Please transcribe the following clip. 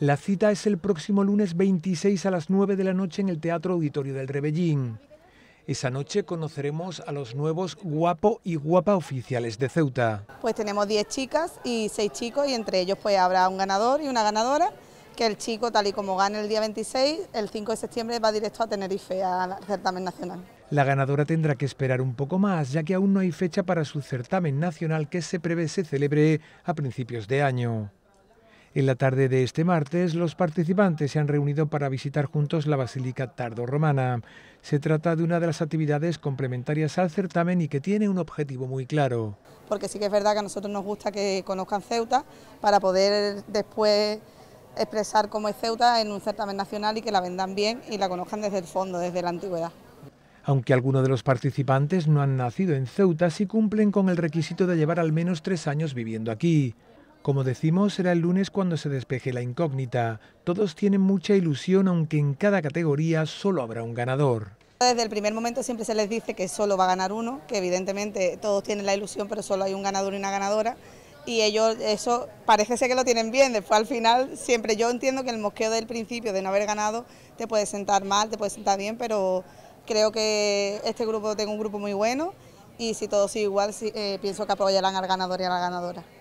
La cita es el próximo lunes 26 a las 9 de la noche en el Teatro Auditorio del Rebellín. Esa noche conoceremos a los nuevos guapo y guapa oficiales de Ceuta. Pues tenemos 10 chicas y 6 chicos y entre ellos pues habrá un ganador y una ganadora que el chico tal y como gane el día 26, el 5 de septiembre va directo a Tenerife al certamen nacional. La ganadora tendrá que esperar un poco más, ya que aún no hay fecha para su certamen nacional que se prevé se celebre a principios de año. En la tarde de este martes, los participantes se han reunido para visitar juntos la Basílica Tardo-Romana... Se trata de una de las actividades complementarias al certamen y que tiene un objetivo muy claro. Porque sí que es verdad que a nosotros nos gusta que conozcan Ceuta para poder después expresar cómo es Ceuta en un certamen nacional y que la vendan bien y la conozcan desde el fondo, desde la antigüedad. Aunque algunos de los participantes no han nacido en Ceuta, sí cumplen con el requisito de llevar al menos tres años viviendo aquí. Como decimos, será el lunes cuando se despeje la incógnita. Todos tienen mucha ilusión, aunque en cada categoría solo habrá un ganador. Desde el primer momento siempre se les dice que solo va a ganar uno, que evidentemente todos tienen la ilusión, pero solo hay un ganador y una ganadora. Y ellos eso parece ser que lo tienen bien, después al final siempre yo entiendo que el mosqueo del principio de no haber ganado te puede sentar mal, te puede sentar bien, pero creo que este grupo tengo un grupo muy bueno y si todo sigue igual eh, pienso que apoyarán al ganador y a la ganadora.